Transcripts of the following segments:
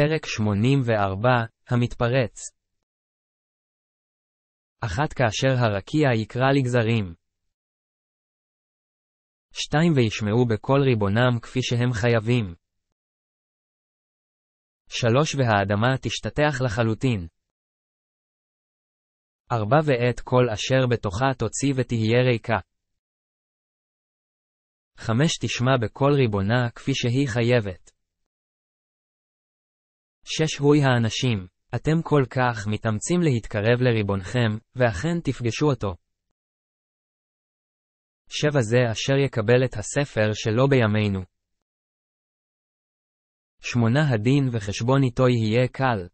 פרק 84, המתפרץ. אחת כאשר הרקיע יקרא לגזרים. שתיים וישמעו בקול ריבונם כפי שהם חייבים. שלוש והאדמה תשתטח לחלוטין. ארבע ואת כל אשר בתוכה תוציא ותהיה ריקה. חמש תשמע בקול ריבונה כפי שהיא חייבת. שש הוי האנשים, אתם כל כך מתאמצים להתקרב לריבונכם, ואכן תפגשו אותו. שבע זה אשר יקבל את הספר שלא בימינו. שמונה הדין וחשבון איתו יהיה קל.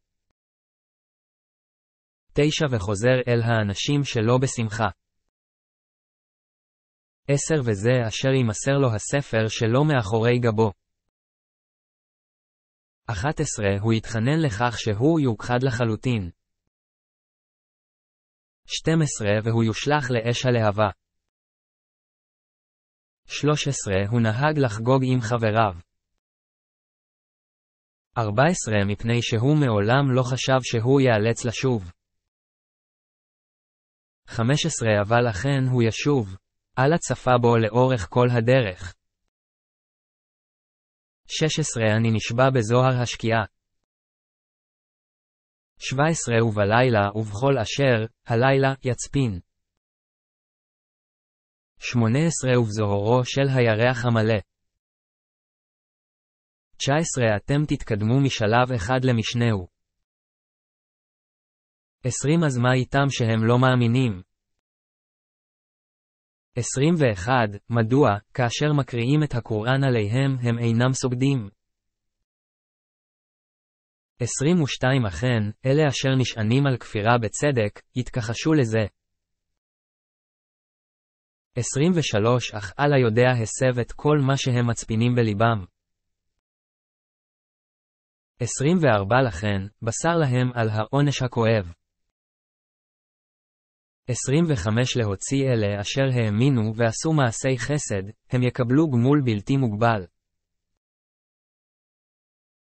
תשע וחוזר אל האנשים שלא בשמחה. עשר וזה אשר יימסר לו הספר שלא מאחורי גבו. 11 הוא התחנן לכך שהוא יוכחד לחלוטין. 12 והוא יושלך לאש הלהבה. 13 הוא נהג לחגוג עם חבריו. 14 מפני שהוא מעולם לא חשב שהוא ייאלץ לשוב. 15 אבל אכן הוא ישוב. אללה צפה בו לאורך כל הדרך. 16 אני נשבע בזוהר השקיעה. 17 ובלילה ובכל אשר, הלילה, יצפין. 18 ובזוהרו של הירח המלא. 19 אתם תתקדמו משלב אחד למשנהו. 20 אז מה איתם שהם לא מאמינים? 21. מדוע, כאשר מקריאים את הקוראן עליהם, הם אינם סוגדים? 22. אכן, אלה אשר נשענים על כפירה בצדק, יתכחשו לזה. 23. אך אללה יודע הסב את כל מה שהם מצפינים בלבם. 24. לכן, בשר להם על העונש הכואב. 25 להוציא אלה אשר האמינו ועשו מעשי חסד, הם יקבלו גמול בלתי מוגבל.